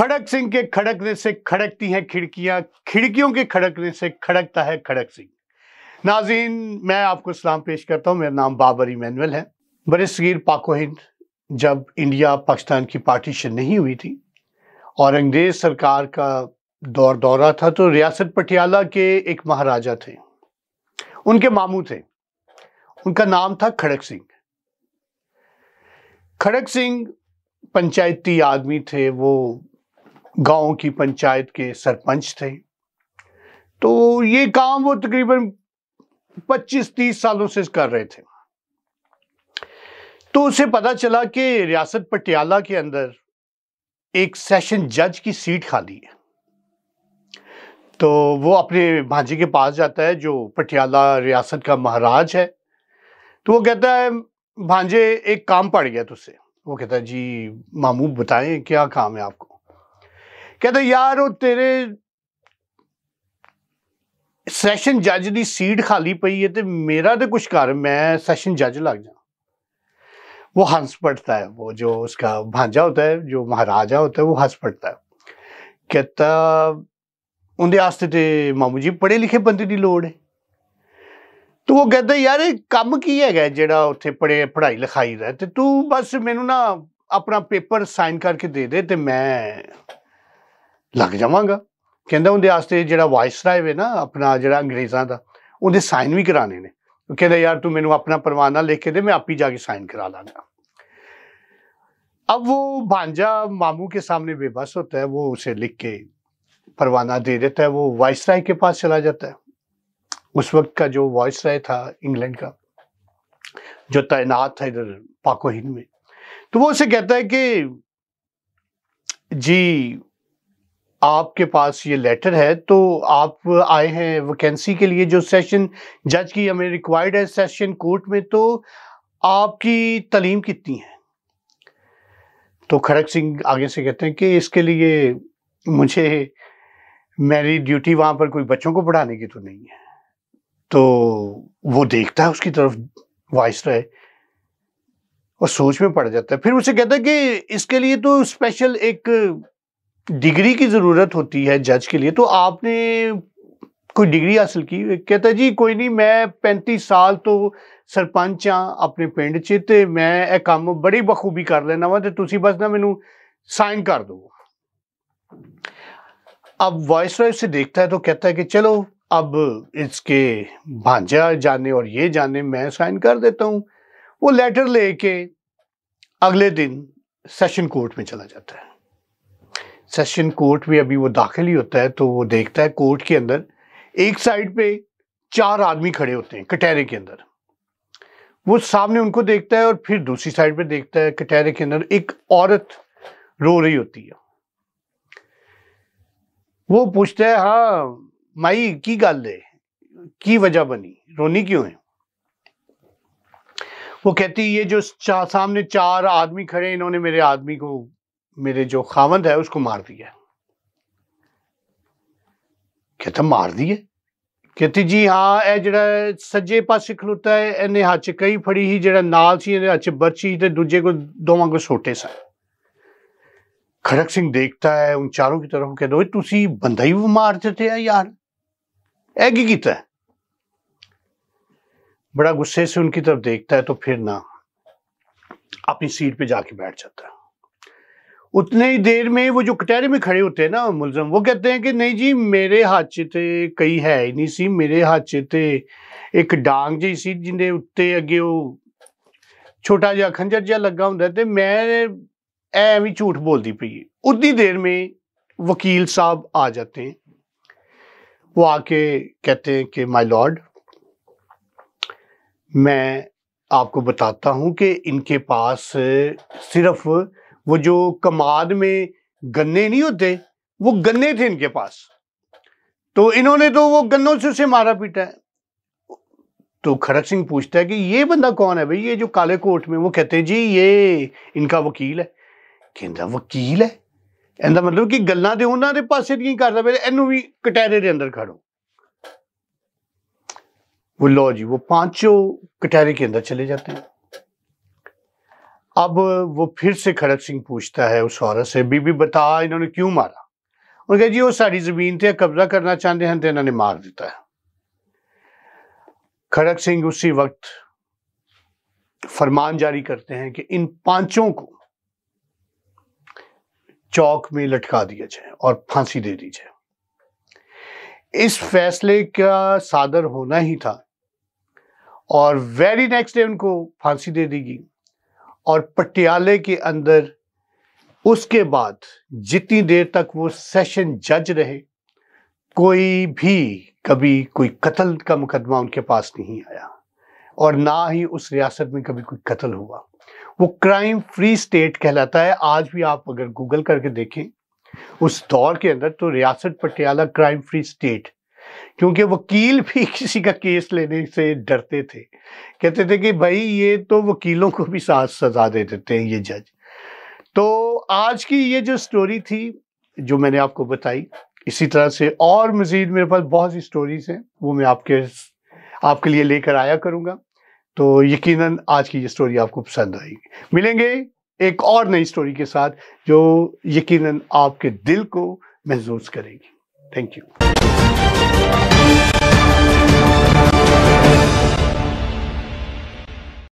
खड़क सिंह के खड़कने से खड़कती हैं खिड़कियां खिड़कियों के खड़कने से खड़कता है खड़क सिंह नाजीन मैं आपको सलाम पेश करता हूं मेरा नाम बाबर इमैनुअल है बरसगीर पाको हिंद जब इंडिया पाकिस्तान की पार्टीशन नहीं हुई थी और अंग्रेज सरकार का दौर दौरा था तो रियासत पटियाला के एक महाराजा थे उनके मामू थे उनका नाम था खड़क सिंह खड़क सिंह पंचायती आदमी थे वो गांव की पंचायत के सरपंच थे तो ये काम वो तकरीबन 25-30 सालों से कर रहे थे तो उसे पता चला कि रियासत पटियाला के अंदर एक सेशन जज की सीट खाली है तो वो अपने भांजे के पास जाता है जो पटियाला रियासत का महाराज है तो वो कहता है भांजे एक काम पड़ गया तुझसे वो कहता है जी मामू बताएं क्या काम है आपको ਕਹਿੰਦਾ ਯਾਰ ਉਹ ਤੇਰੇ ਸੈਸ਼ਨ ਜੱਜ ਦੀ ਸੀਟ ਖਾਲੀ ਪਈ ਹੈ ਤੇ ਮੇਰਾ ਤੇ ਕੁਝ ਕਰ ਮੈਂ ਸੈਸ਼ਨ ਜੱਜ ਲੱਗ ਜਾ वो हंस पड़ता है वो जो उसका भांजा होता है जो महाराजा होता है वो हंस पड़ता है कहता उनके आस्ते तो मामू जी पढ़े लिखे बंदे की लड़ है ਤੂੰ ਉਹ ਕਹਿੰਦਾ ਯਾਰ ਕੰਮ ਕੀ ਹੈਗਾ ਜਿਹੜਾ ਉੱਥੇ ਪੜੇ ਪੜ੍ਹਾਈ ਲਿਖਾਈ ਦਾ ਤੇ ਤੂੰ ਬਸ ਮੈਨੂੰ ਨਾ ਆਪਣਾ ਪੇਪਰ ਸਾਈਨ ਕਰਕੇ ਦੇ ਦੇ ਤੇ ਮੈਂ लग ਜਾਵਾਂਗਾ ਕਹਿੰਦਾ ਉਹਦੇ जो ਜਿਹੜਾ है ना अपना जो अंग्रेजा ਅੰਗਰੇਜ਼ਾਂ ਦਾ ਉਹਦੇ ਸਾਈਨ ਵੀ ਕਰਾਣੇ ਨੇ ਉਹ ਕਹਿੰਦਾ ਯਾਰ ਤੂੰ ਮੈਨੂੰ ਆਪਣਾ ਪਰਵਾਨਾ ਲਿਖ ਕੇ ਦੇ ਮੈਂ ਆਪੀ ਜਾ ਕੇ ਸਾਈਨ अब वो भांजा मामू के सामने बेबस होता है वो उसे लिख के परवाना दे देता है वो वॉइस राय के पास चला जाता है उस वक्त का जो राय था इंग्लैंड का जो तैनात था इधर पाको हिंद में तो वो उसे कहता है कि जी आपके पास ये लेटर है तो आप आए हैं वैकेंसी के लिए जो सेशन जज की हमें रिक्वायर्ड है सेशन कोर्ट में तो आपकी तलीम कितनी है तो खड़क सिंह आगे से कहते हैं कि इसके लिए मुझे मेरी ड्यूटी वहाँ पर कोई बच्चों को पढ़ाने की तो नहीं है तो वो देखता है उसकी तरफ वॉइस रहे और सोच में पड़ जाता है फिर उसे कहता है कि इसके लिए तो स्पेशल एक डिग्री की ज़रूरत होती है जज के लिए तो आपने कोई डिग्री हासिल की कहता जी कोई नहीं मैं पैंतीस साल तो सरपंच हाँ अपने पिंड च तो मैं ये काम बड़ी बखूबी कर लेना वा तो तुम बस ना मैं साइन कर दो अब वॉइस रॉय से देखता है तो कहता है कि चलो अब इसके भांजा जाने और ये जाने मैं साइन कर देता हूँ वो लेटर लेके अगले दिन सेशन कोर्ट में चला जाता है सेशन कोर्ट में अभी वो दाखिल ही होता है तो वो देखता है कोर्ट के अंदर एक साइड पे चार आदमी खड़े होते हैं कटहरे के अंदर वो सामने उनको देखता है और फिर दूसरी साइड पे देखता है कटहरे के अंदर एक औरत रो रही होती है वो पूछता है हाँ माई की गल है की वजह बनी रोनी क्यों है वो कहती है ये जो चा, सामने चार आदमी खड़े इन्होंने मेरे आदमी को मेरे जो खावंद है उसको मार दिया कहता मार दिए कहती जी हाँ यह जरा सज्जे पासे खलोता है इन्हें हाथ कई फड़ी ही जरा नाल सी हाथ बरछी तो दूजे को दोवे को सोटे सन खड़क सिंह देखता है उन चारों की तरफ कहते हो बंदा ही मारते थे यार ऐ की किता है बड़ा गुस्से से उनकी तरफ देखता है तो फिर ना अपनी सीट पे जाके बैठ जाता है उतने ही देर में वो जो कटहरे में खड़े होते हैं ना मुलजम वो कहते हैं कि नहीं जी मेरे हाथ ते कई है ही नहीं सी मेरे हाथ ते तो एक डांग जी सी जिंदे उत्ते अगे वो छोटा जहा खंजर जहा लगा ਹੁੰਦਾ ਤੇ ਮੈਂ ਐਵੇਂ ਝੂਠ ਬੋਲਦੀ उतनी देर में वकील साहब आ जाते हैं वो आके कहते हैं कि माई लॉर्ड मैं आपको बताता हूं कि इनके पास सिर्फ वो जो कमाद में गन्ने नहीं होते वो गन्ने थे इनके पास तो इन्होंने तो वो गन्नों से उसे मारा पीटा है तो खड़ग सिंह पूछता है कि ये बंदा कौन है भाई ये जो काले कोट में वो कहते हैं जी ये इनका वकील है कहता वकील है ਇਹਦਾ मतलब कि गल्ला ਦੇ उन्होंने पास नहीं ਦੀਆਂ ਕਰਦਾ ਫਿਰ ਇਹਨੂੰ ਵੀ ਕਟਹਿਰੇ ਦੇ ਅੰਦਰ वो लो जी वो पांचों कटहरे के अंदर चले जाते हैं अब वो फिर से खड़क सिंह पूछता है उस औरत से बीबी बता इन्होंने क्यों मारा उन्होंने कहा जी वो सारी जमीन से कब्जा करना चाहते हैं तो इन्होंने मार दिता है खड़क सिंह उसी वक्त फरमान जारी करते हैं कि इन पांचों को चौक में लटका दिया जाए और फांसी दे दी जाए इस फैसले का सादर होना ही था और वेरी नेक्स्ट डे उनको फांसी दे दी गई और पटियाले के अंदर उसके बाद जितनी देर तक वो सेशन जज रहे कोई भी कभी कोई कत्ल का मुकदमा उनके पास नहीं आया और ना ही उस रियासत में कभी कोई कत्ल हुआ वो क्राइम फ्री स्टेट कहलाता है आज भी आप अगर गूगल करके देखें उस दौर के अंदर तो रियासत पटियाला क्राइम फ्री स्टेट क्योंकि वकील भी किसी का केस लेने से डरते थे कहते थे कि भाई ये तो वकीलों को भी साथ सजा दे देते हैं ये जज तो आज की ये जो स्टोरी थी जो मैंने आपको बताई इसी तरह से और मज़ीद मेरे पास बहुत सी स्टोरीज़ हैं वो मैं आपके आपके लिए लेकर आया करूँगा तो यकीनन आज की ये स्टोरी आपको पसंद आएगी मिलेंगे एक और नई स्टोरी के साथ जो यकीनन आपके दिल को महसूस करेगी थैंक यू